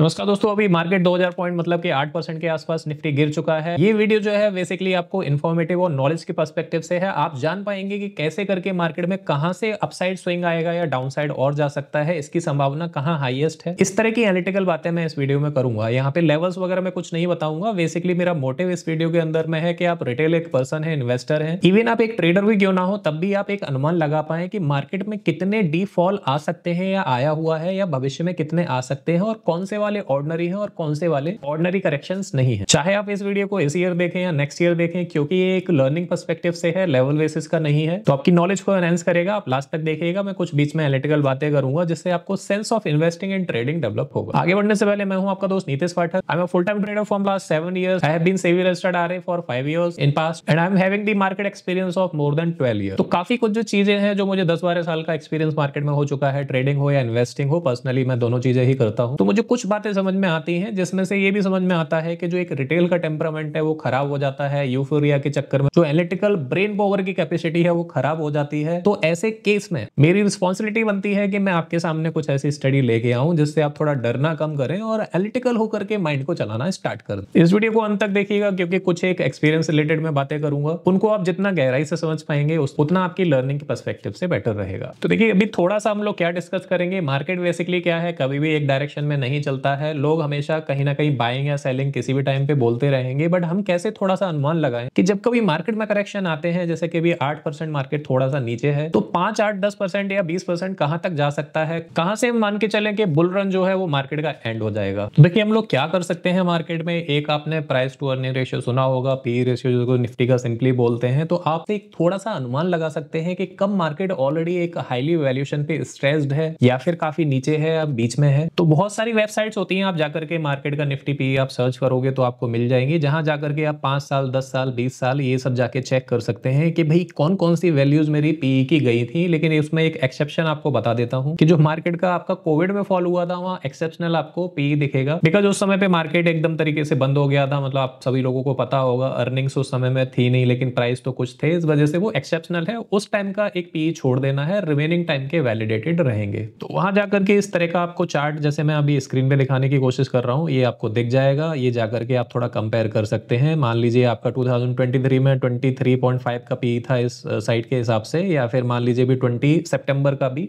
नमस्कार दोस्तों अभी मार्केट 2000 पॉइंट मतलब कि 8 परसेंट के आसपास निफ्टी गिर चुका है ये वीडियो जो है बेसिकली आपको इन्फॉर्मेटिव और नॉलेज के पर्सपेक्टिव से है आप जान पाएंगे कि कैसे करके मार्केट में कहां से अपसाइड स्विंग आएगा या डाउनसाइड और जा सकता है इसकी संभावना कहाँ हाइएस्ट है इस तरह की एनालिटिकल बातें मैं इस वीडियो में करूंगा यहाँ पे लेवल्स वगैरह मैं कुछ नहीं बताऊंगा बेसिकली मेरा मोटिव इस वीडियो के अंदर में है कि आप रिटेल एक पर्सन है इन्वेस्टर है इवन आप एक ट्रेडर भी क्यों ना हो तब भी आप एक अनुमान लगा पाए कि मार्केट में कितने डी आ सकते हैं या आया हुआ है या भविष्य में कितने आ सकते हैं और कौन से वाले ऑर्डनरी हैं और कौन से वाले ऑर्डनरी करेक्शन नहीं है चाहे आप इस वीडियो को इस ईयर देखें या नेक्स्ट ईयर देखें क्योंकि ये एक लर्निंग परस्पेक्टिव से है लेवल बेसिस का नहीं है तो आपकी नॉलेज को एनहेंस करेगा आप लास्ट तक देखिएगा मैं कुछ बीच में एलिटिकल बातें करूंगा जिससे आपको sense of investing and trading develop होगा आगे बढ़ने से पहले मैं हूं आपका दोस्त Nitish Pathak I am full time trader from last seven year I been SEBI registered are for five year in past and I am having the market experience of more than twelve year तो काफी कुछ जो चीजें हैं जो मुझे दस बारह साल का एक्सपीरियंस मार्केट में हो चुका है ट्रेडिंग हो या इन्वेस्टिंग हो पर्सनली मैं दोनों चीजें ही करता हूँ तो मुझे कुछ बातें समझ में आती हैं जिसमें से ये भी समझ में आता है कि जो एक रिटेल का टेम्परामेंट है वो खराब हो जाता है यूफोरिया के चक्कर में जो एनालिटिकल ब्रेन पावर की कैपेसिटी है वो खराब हो जाती है तो ऐसे केस में मेरी रिस्पॉन्सिबिलिटी बनती है कि मैं आपके सामने कुछ ऐसी स्टडी लेके आऊँ जिससे आप थोड़ा डरना कम करें और एनालिटिकल होकर के माइंड को चलाना स्टार्ट कर इस वीडियो को अंत तक देखिएगा क्योंकि कुछ एक एक्सपीरियंस रिलेटेड में बातें करूंगा उनको आप जितना गहराई से समझ पाएंगे उतना आपकी लर्निंग के परस्पेक्टिव से बेटर रहेगा तो देखिए अभी थोड़ा सा हम लोग क्या डिस्कस करेंगे मार्केट बेसिकली क्या है कभी भी एक डायरेक्शन में नहीं चलता चलता है लोग हमेशा कहीं ना कहीं बाइंग या सेलिंग किसी भी टाइम पे बोलते रहेंगे बट हम कैसे थोड़ा सा अनुमान लगाएं कि जब कभी मार्केट में करेक्शन आते हैं जैसे कि अभी आठ परसेंट मार्केट थोड़ा सा नीचे है तो पांच आठ दस परसेंट या बीस परसेंट कहां तक जा सकता है कहां से हम मान के चले कि बुल रन जो है वो मार्केट का एंड हो जाएगा तो देखिए हम लोग क्या कर सकते हैं मार्केट में एक आपने प्राइस टू अर्निंग रेशियो सुना होगा पी रेशियो जो निफ्टी का सिंपली बोलते हैं तो आप एक थोड़ा सा अनुमान लगा सकते हैं कि कब मार्केट ऑलरेडी एक हाईली वैल्यूएशन पे स्ट्रेस्ड है या फिर काफी नीचे है या बीच में है तो बहुत सारी वेबसाइट मार्केट्स होती हैं आप जाकर के मार्केट का निफ्टी पी आप सर्च करोगे तो आपको मिल जाएंगी जहां जाकर के आप पाँच साल दस साल बीस साल ये सब जाके चेक कर सकते हैं कि भाई कौन कौन सी वैल्यूज मेरी पी की गई थी लेकिन उसमें एक एक्सेप्शन आपको बता देता हूँ कि जो मार्केट का आपका कोविड में फॉल हुआ था वहाँ एक्सेप्शनल आपको पी दिखेगा बिकॉज उस समय पे मार्केट एकदम तरीके से बंद हो गया था मतलब आप सभी लोगों को पता होगा अर्निंग्स उस समय में थी नहीं लेकिन प्राइस तो कुछ थे इस वजह से वो एक्सेप्शनल है उस टाइम का एक पी छोड़ देना है रिमेनिंग टाइम के वैलिडेटेड रहेंगे तो वहां जाकर के इस तरह का आपको चार्ट जैसे मैं अभी स्क्रीन पे दिखाने की कोशिश कर रहा हूँ ये आपको दिख जाएगा ये जाकर के आप थोड़ा कंपेयर कर सकते हैं मान लीजिए आपका 2023 में 23.5 का पी e था इस साइट के हिसाब से या फिर मान लीजिए भी 20 सितंबर का भी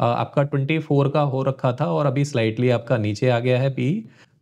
आपका 24 का हो रखा था और अभी स्लाइटली आपका नीचे आ गया है पी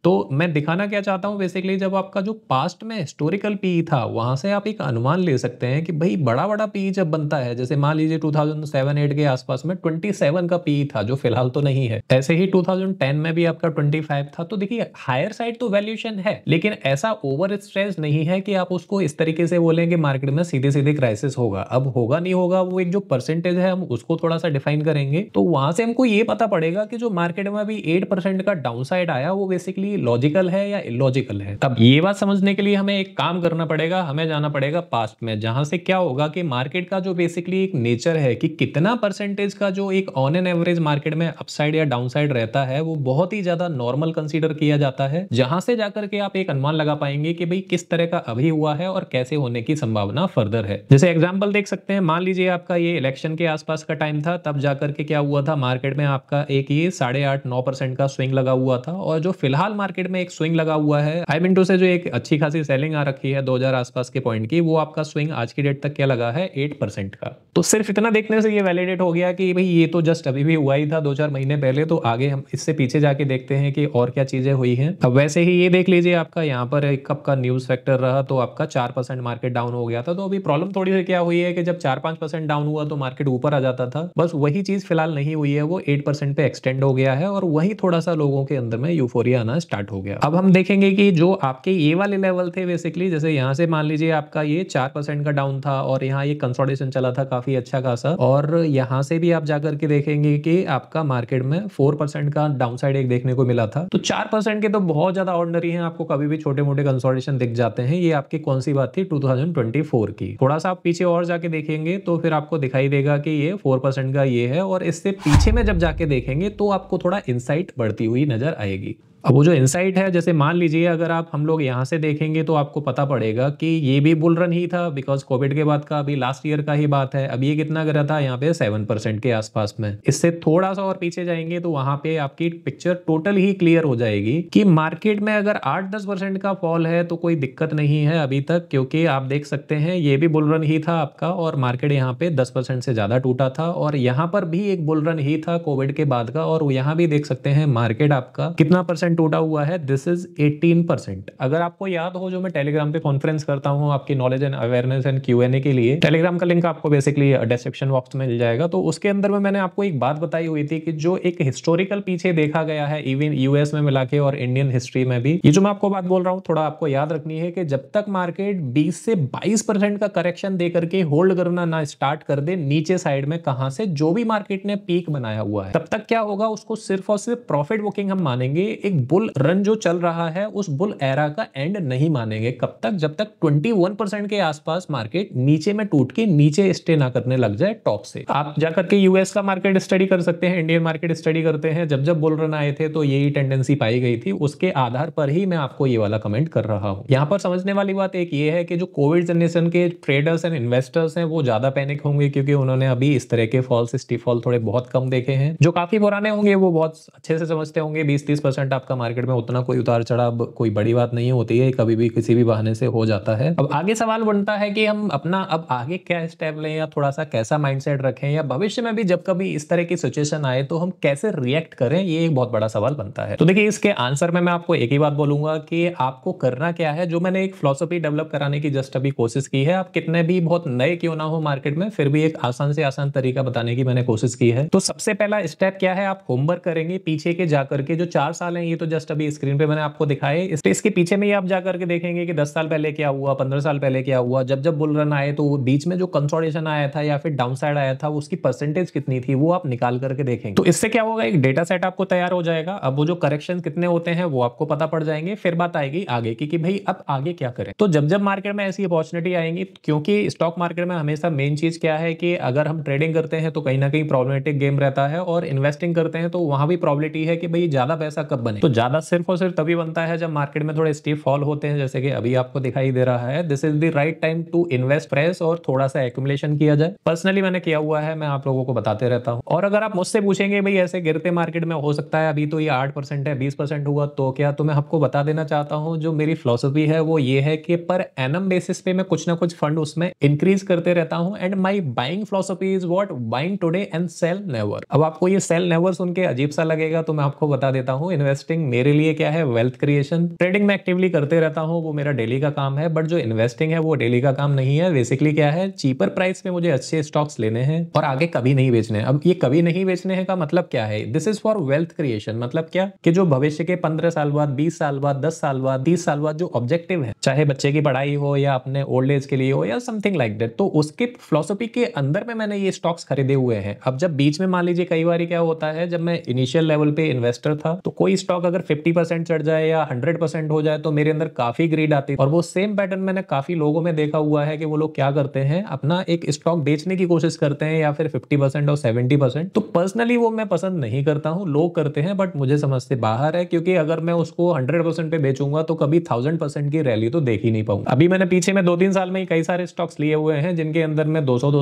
तो मैं दिखाना क्या चाहता हूँ बेसिकली जब आपका जो पास्ट में हिस्टोरिकल पी था वहाँ से आप एक अनुमान ले सकते हैं कि भाई बड़ा बड़ा पी जब बनता है जैसे मान लीजिए 2007-8 के आसपास में 27 का पी था जो फिलहाल तो नहीं है ऐसे ही 2010 में भी आपका 25 था तो देखिए हायर साइड तो वैल्यूशन है लेकिन ऐसा ओवर स्ट्रेस नहीं है कि आप उसको इस तरीके से बोलें कि मार्केट में सीधे सीधे क्राइसिस होगा अब होगा नहीं होगा वो एक जो परसेंटेज है हम उसको थोड़ा सा डिफाइन करेंगे तो वहां से हमको ये पता पड़ेगा कि जो मार्केट में अभी एट का डाउन आया वो बेसिकली लॉजिकल है या इलॉजिकल है तब ये बात समझने के लिए हमें एक काम करना पड़ेगा हमें जाना पड़ेगा पास्ट में जहां से क्या होगा कि मार्केट का जो बेसिकली एक नेचर है कि कितना परसेंटेज का जो एक ऑन एन एवरेज मार्केट में अपसाइड या डाउन रहता है वो बहुत ही ज्यादा नॉर्मल कंसिडर किया जाता है जहां से जाकर के आप एक अनुमान लगा पाएंगे कि भाई किस तरह का अभी हुआ है और कैसे होने की संभावना फर्दर है जैसे एग्जाम्पल देख सकते हैं मान लीजिए आपका ये इलेक्शन के आसपास का टाइम था तब जाकर के क्या हुआ था मार्केट में आपका एक ये साढ़े आठ नौ परसेंट का स्विंग लगा हुआ था और जो फिलहाल मार्केट में एक स्विंग लगा हुआ है हाई विंडो से जो एक अच्छी खासी सेलिंग आ रखी है 2000 आसपास के पॉइंट की वो आपका स्विंग आज की डेट तक क्या लगा है 8% का तो सिर्फ इतना देखने से ये वैलिडेट हो गया कि भाई ये तो जस्ट अभी भी हुआ ही था दो चार महीने पहले तो आगे हम इससे पीछे जाके देखते हैं कि और क्या चीजें हुई है अब वैसे ही ये देख लीजिए आपका यहाँ पर एक कप का न्यूज फैक्टर रहा तो आपका चार मार्केट डाउन हो गया था तो अभी प्रॉब्लम थोड़ी सी क्या हुई है कि जब चार पांच डाउन हुआ तो मार्केट ऊपर आ जाता था बस वही चीज फिलहाल नहीं हुई है वो एट पे एक्सटेंड हो गया है और वही थोड़ा सा लोगों के अंदर में यूफोरिया आना स्टार्ट हो गया अब हम देखेंगे कि जो आपके ये वाले लेवल थे बेसिकली जैसे यहाँ से मान लीजिए आपका ये चार परसेंट का डाउन था और यहाँ ये कंसोलिडेशन चला था काफी अच्छा खासा और यहाँ से भी आप जाकर के देखेंगे कि आपका मार्केट में फोर परसेंट का डाउन साइड एक देखने को मिला था तो चार परसेंट के तो बहुत ज्यादा ऑर्डनरी है आपको कभी भी छोटे मोटे कंसोलिडेशन दिख जाते हैं ये आपकी कौन सी बात थी टू की थोड़ा सा आप पीछे और जाके देखेंगे तो फिर आपको दिखाई देगा कि ये फोर का ये है और इससे पीछे में जब जाके देखेंगे तो आपको थोड़ा इंसाइट बढ़ती हुई नजर आएगी अब वो जो इनसाइट है जैसे मान लीजिए अगर आप हम लोग यहाँ से देखेंगे तो आपको पता पड़ेगा कि ये भी बुल रन ही था बिकॉज कोविड के बाद का अभी लास्ट ईयर का ही बात है अब ये कितना गिरा था यहाँ पे सेवन परसेंट के आसपास में इससे थोड़ा सा और पीछे जाएंगे तो वहाँ पे आपकी पिक्चर टोटल ही क्लियर हो जाएगी कि मार्केट में अगर आठ दस परसेंट का फॉल है तो कोई दिक्कत नहीं है अभी तक क्योंकि आप देख सकते हैं ये भी बुलरन ही था आपका और मार्केट यहाँ पे दस परसेंट से ज़्यादा टूटा था और यहाँ पर भी एक बुलरन ही था कोविड के बाद का और यहाँ भी देख सकते हैं मार्केट आपका कितना परसेंट टूटा हुआ है दिस इज 18 परसेंट अगर आपको याद हो जो मैं टेलीग्राम पे कॉन्फ्रेंस करता हूँ आपकी knowledge and awareness and Q N A के लिए टेलीग्राम का लिंक आपको बेसिकली डिस्क्रिप्शन बॉक्स में मिल जाएगा तो उसके अंदर में मैंने आपको एक बात बताई हुई थी कि जो एक हिस्टोरिकल पीछे देखा गया है इवन यूएस में मिला के और इंडियन हिस्ट्री में भी ये जो मैं आपको बात बोल रहा हूँ थोड़ा आपको याद रखनी है कि जब तक मार्केट बीस से बाईस का करेक्शन दे करके होल्ड करना ना स्टार्ट कर दे नीचे साइड में कहा से जो भी मार्केट ने पीक बनाया हुआ है तब तक क्या होगा उसको सिर्फ और सिर्फ प्रॉफिट बुकिंग हम मानेंगे एक बुल रन जो चल रहा है उस बुल एरा का एंड नहीं मानेंगे कब तक जब तक 21 के आसपास मार्केट नीचे में टूट के नीचे स्टे ना करने लग जाए टॉप से आप जाकर के यूएस का मार्केट स्टडी कर सकते हैं इंडियन मार्केट स्टडी करते हैं जब जब बुल रन आए थे तो यही टेंडेंसी पाई गई थी उसके आधार पर ही मैं आपको ये वाला कमेंट कर रहा हूँ यहाँ पर समझने वाली बात एक ये है कि जो कोविड जनरेशन के ट्रेडर्स एंड इन्वेस्टर्स हैं वो ज्यादा पैनिक होंगे क्योंकि उन्होंने अभी इस तरह के फॉल्स स्टीफॉल थोड़े बहुत कम देखे हैं जो काफी पुराने होंगे वो बहुत अच्छे से समझते होंगे बीस तीस परसेंट आप आपका मार्केट में उतना कोई उतार चढ़ाव कोई बड़ी बात नहीं होती है कभी भी किसी भी बहाने से हो जाता है अब आगे सवाल बनता है कि हम अपना अब आगे क्या स्टेप लें या थोड़ा सा कैसा माइंड रखें या भविष्य में भी जब कभी इस तरह की सिचुएशन आए तो हम कैसे रिएक्ट करें ये एक बहुत बड़ा सवाल बनता है तो देखिए इसके आंसर में मैं आपको एक ही बात बोलूंगा कि आपको करना क्या है जो मैंने एक फिलोसफी डेवलप कराने की जस्ट अभी कोशिश की है आप कितने भी बहुत नए क्यों ना हो मार्केट में फिर भी एक आसान से आसान तरीका बताने की मैंने कोशिश की है तो सबसे पहला स्टेप क्या है आप होमवर्क करेंगे पीछे के जाकर के जो चार साल है ये तो जस्ट अभी स्क्रीन पे मैंने आपको दिखाए इसके पीछे में ही आप जाकर के देखेंगे कि 10 साल पहले क्या हुआ 15 साल पहले क्या हुआ जब जब बुल रन आए तो बीच में जो कंसोलिडेशन आया था या फिर डाउन साइड आया था उसकी परसेंटेज कितनी थी वो आप निकाल करके देखेंगे तो इससे क्या होगा एक डेटा सेट आपको तैयार हो जाएगा अब वो जो करेक्शन कितने होते हैं वो आपको पता पड़ जाएंगे फिर बात आएगी आगे की भाई अब आगे क्या करें तो जब जब मार्केट में ऐसी अपॉर्चुनिटी आएंगी क्योंकि स्टॉक मार्केट में हमेशा मेन चीज क्या है कि अगर हम ट्रेडिंग करते हैं तो कहीं ना कहीं प्रॉब्लमेटिक गेम रहता है और इन्वेस्टिंग करते हैं तो वहां भी प्रॉब्लिटी है कि भाई ज्यादा पैसा कब बने तो ज़्यादा सिर्फ और सिर्फ तभी बनता है जब मार्केट में थोड़े स्टीप फॉल होते हैं जैसे कि अभी आपको दिखाई दे रहा है this is the right time to invest price और थोड़ा सा एक्यूमुलेशन किया जाए पर्सनली मैंने किया हुआ है मैं आप लोगों को बताते रहता हूँ और अगर आप मुझसे पूछेंगे भाई ऐसे गिरते मार्केट में हो सकता है अभी तो ये आठ है बीस हुआ तो क्या तो मैं आपको बता देना चाहता हूँ जो मेरी फिलोसफी है वो ये है कि पर एनम बेसिस पे मैं कुछ ना कुछ फंड उसमें इंक्रीज करते रहता हूँ and my buying philosophy is what buying today and sell never अब आपको ये सेल नेवर सुन के अजीब सा लगेगा तो मैं आपको बता देता हूँ इन्वेस्टिंग इन्वेस्टिंग मेरे लिए क्या है वेल्थ क्रिएशन ट्रेडिंग में एक्टिवली करते रहता हूँ वो मेरा डेली का काम है बट जो इन्वेस्टिंग है वो डेली का काम नहीं है बेसिकली क्या है चीपर प्राइस में मुझे अच्छे स्टॉक्स लेने हैं और आगे कभी नहीं बेचने हैं अब ये कभी नहीं बेचने हैं का मतलब क्या है this is for wealth creation मतलब क्या कि जो भविष्य के पंद्रह साल बाद बीस साल बाद दस साल बाद तीस साल बाद जो ऑब्जेक्टिव है चाहे बच्चे की पढ़ाई हो या अपने ओल्ड एज के लिए हो या समथिंग लाइक दैट तो उसके फिलोसफी के अंदर में मैंने ये स्टॉक्स खरीदे हुए हैं अब जब बीच में मान लीजिए कई बार क्या होता है जब मैं इनिशियल लेवल पे इन्वेस्टर था तो कोई स्टॉक अगर 50 परसेंट चढ़ जाए या 100 परसेंट हो जाए तो मेरे अंदर काफी ग्रीड आती है और वो सेम पैटर्न मैंने काफी लोगों में देखा हुआ है कि वो लोग क्या करते हैं अपना एक स्टॉक बेचने की कोशिश करते हैं या फिर फिफ्टी परसेंट और सेवेंटी परसेंट तो पर्सनली वो मैं पसंद नहीं करता हूँ लोग करते हैं बट मुझे समझ से बाहर है क्योंकि अगर मैं उसको हंड्रेड पे बेचूंगा तो कभी थाउजेंड परसेंट की रैली तो देख ही नहीं पाऊंगा अभी मैंने पीछे में दो तीन साल में कई सारे स्टॉक्स लिए हुए हैं जिनके अंदर में दो सौ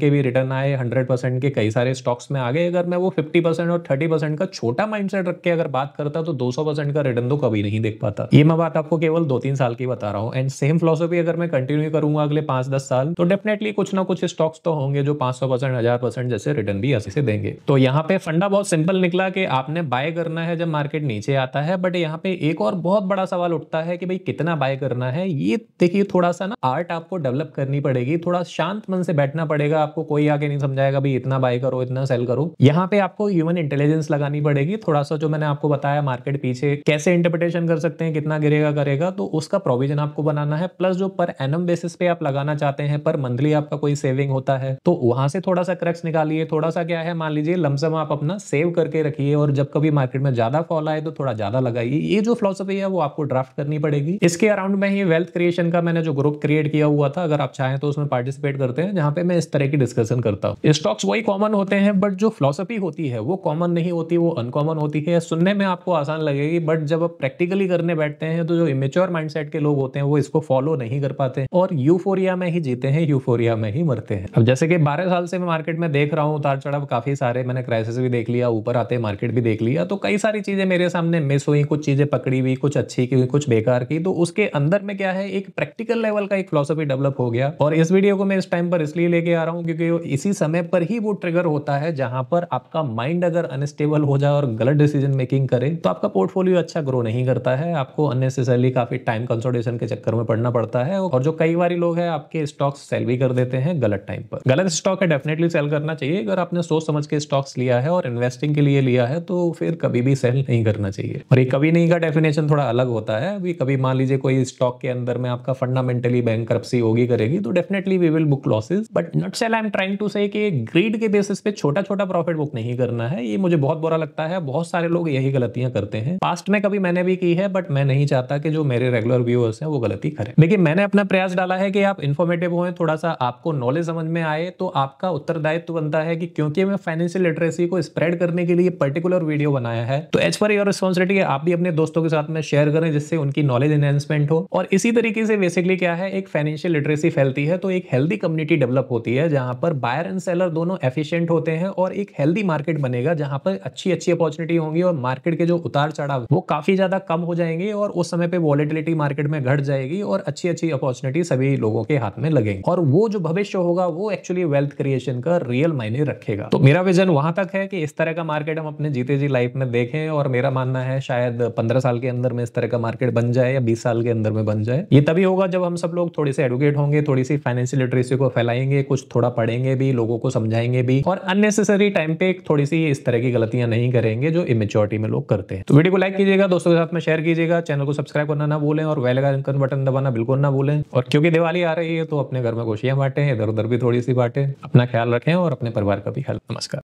के भी रिटर्न आए हंड्रेड के कई सारे स्टॉक्स में आ गए अगर मैं वो 50 और 30 का छोटा माइंडसेट रख के अगर बात करता तो तो 200 परसेंट का रिटर्न तो कभी नहीं देख पाता ये मैं बात आपको केवल दो तीन साल की बता रहा हूँ एंड सेम फिलोसफी अगर मैं कंटिन्यू करूंगा अगले पांच दस साल तो डेफिनेटली कुछ ना कुछ स्टॉक्स तो होंगे जो पांच सौ परसेंट हजार परसेंट जैसे रिटर्न भी ऐसे से देंगे तो यहाँ पे फंडा बहुत सिंपल निकला कि आपने बाय करना है जब मार्केट नीचे आता है बट यहाँ पे एक और बहुत बड़ा सवाल उठता है कि भाई कितना बाय करना है ये देखिए थोड़ा सा ना आर्ट आपको डेवलप करनी पड़ेगी थोड़ा शांत मन से बैठना पड़ेगा आपको कोई आगे नहीं समझाएगा भाई इतना बाय करो इतना सेल करो यहाँ पे आपको ह्यूमन इंटेलिजेंस लगानी पड़ेगी थोड़ा सा जो मैंने आपको बताया मार्केट पीछे कैसे इंटरप्रिटेशन कर सकते हैं कितना गिरेगा करेगा तो उसका प्रोविजन आपको बनाना है प्लस जो पर एनम बेसिस पे आप लगाना चाहते हैं पर मंथली आपका कोई सेविंग होता है तो वहां से थोड़ा सा क्रक्स निकालिए थोड़ा सा क्या है मान लीजिए लमसम आप अपना सेव करके रखिए और जब कभी मार्केट में ज्यादा फॉल आए तो थोड़ा ज्यादा लगाइए ये जो फिलोसफी है वो आपको ड्राफ्ट करनी पड़ेगी इसके अराउंड में ही वेल्थ क्रिएशन का मैंने जो ग्रुप क्रिएट किया हुआ था अगर आप चाहें तो उसमें पार्टिसिपेट करते हैं जहाँ पे मैं इस तरह की डिस्कशन करता हूँ स्टॉक्स वही कॉमन होते हैं बट जो फिलोसफी होती है वो कॉमन नहीं होती वो अनकॉमन होती है सुनने में आपको आसान आसान लगेगी बट जब आप प्रैक्टिकली करने बैठते हैं तो जो इमेच्योर माइंडसेट के लोग होते हैं वो इसको फॉलो नहीं कर पाते और यूफोरिया में ही जीते हैं यूफोरिया में ही मरते हैं अब जैसे कि बारह साल से मैं मार्केट में देख रहा हूँ उतार चढ़ाव काफी सारे मैंने क्राइसिस भी देख लिया ऊपर आते मार्केट भी देख लिया तो कई सारी चीजें मेरे सामने मिस हुई कुछ चीजें पकड़ी हुई कुछ अच्छी की हुई कुछ बेकार की तो उसके अंदर में क्या है एक प्रैक्टिकल लेवल का एक फिलोसफी डेवलप हो गया और इस वीडियो को मैं इस टाइम पर इसलिए लेके आ रहा हूँ क्योंकि इसी समय पर ही वो ट्रिगर होता है जहां पर आपका माइंड अगर अनस्टेबल हो जाए और गलत डिसीजन मेकिंग करे तो आप आपका पोर्टफोलियो अच्छा ग्रो नहीं करता है आपको अननेसेसरली काफ़ी टाइम कंसोडेशन के चक्कर में पड़ना पड़ता है और जो कई बार लोग हैं आपके स्टॉक्स सेल भी कर देते हैं गलत टाइम पर गलत स्टॉक है डेफिनेटली सेल करना चाहिए अगर आपने सोच समझ के स्टॉक्स लिया है और इन्वेस्टिंग के लिए लिया है तो फिर कभी भी सेल नहीं करना चाहिए और ये कभी नहीं का डेफिनेशन थोड़ा अलग होता है अभी कभी मान लीजिए कोई स्टॉक के अंदर में आपका फंडामेंटली बैंक होगी करेगी तो definitely we will book losses but not sell I am trying to say greed के बेसिस पे छोटा छोटा प्रॉफिट बुक नहीं करना है ये मुझे बहुत बुरा लगता है बहुत सारे लोग यही गलतियां कर करते हैं पास्ट में कभी मैंने भी की है बट मैं नहीं चाहता कि जो मेरे रेगुलर व्यूअर्स हैं वो गलती करें लेकिन मैंने अपना प्रयास डाला है कि आप इन्फॉर्मेटिव हो थोड़ा सा आपको नॉलेज समझ में आए तो आपका उत्तरदायित्व बनता है कि क्योंकि मैं फाइनेंशियल लिटरेसी को स्प्रेड करने के लिए पर्टिकुलर वीडियो बनाया है तो एज पर योर रिस्पॉन्सिबिलिटी आप भी अपने दोस्तों के साथ में शेयर करें जिससे उनकी नॉलेज एनहेंसमेंट हो और इसी तरीके से बेसिकली क्या है एक फाइनेंशियल लिटरेसी फैलती है तो एक हेल्दी कम्युनिटी डेवलप होती है जहां पर बायर एंड सेलर दोनों एफिशिएंट होते हैं और एक हेल्दी मार्केट बनेगा जहां पर अच्छी अच्छी अपॉर्चुनिटी होंगी और मार्केट के जो उतार चढ़ाव वो काफी ज्यादा कम हो जाएंगे और उस समय पे वॉलेटिलिटी मार्केट में घट जाएगी और अच्छी अच्छी अपॉर्चुनिटी सभी लोगों के हाथ में लगेंगे और वो जो भविष्य होगा वो एक्चुअली वेल्थ क्रिएशन का रियल मायने रखेगा तो मेरा विजन वहां तक है कि इस तरह का मार्केट हम अपने जीते जी लाइफ में देखें और मेरा मानना है शायद पंद्रह साल के अंदर में इस तरह का मार्केट बन जाए या बीस साल के अंदर में बन जाए ये तभी होगा जब हम सब लोग थोड़े से एडुकेट होंगे थोड़ी सी फाइनेंशियल लिटरेसी को फैलाएंगे कुछ थोड़ा पढ़ेंगे भी लोगों को समझाएंगे भी और अननेसेसरी टाइम पे थोड़ी सी इस तरह की गलतियां नहीं करेंगे जो इमेच्योरिटी में लोग करते हैं तो वीडियो को लाइक कीजिएगा दोस्तों के साथ में शेयर कीजिएगा चैनल को सब्सक्राइब करना ना भूलें और वेल इनकन बटन दबाना बिल्कुल ना भूलें और क्योंकि दिवाली आ रही है तो अपने घर में खुशियां बांटें इधर उधर भी थोड़ी सी बांटें अपना ख्याल रखें और अपने परिवार का भी ख्याल नमस्कार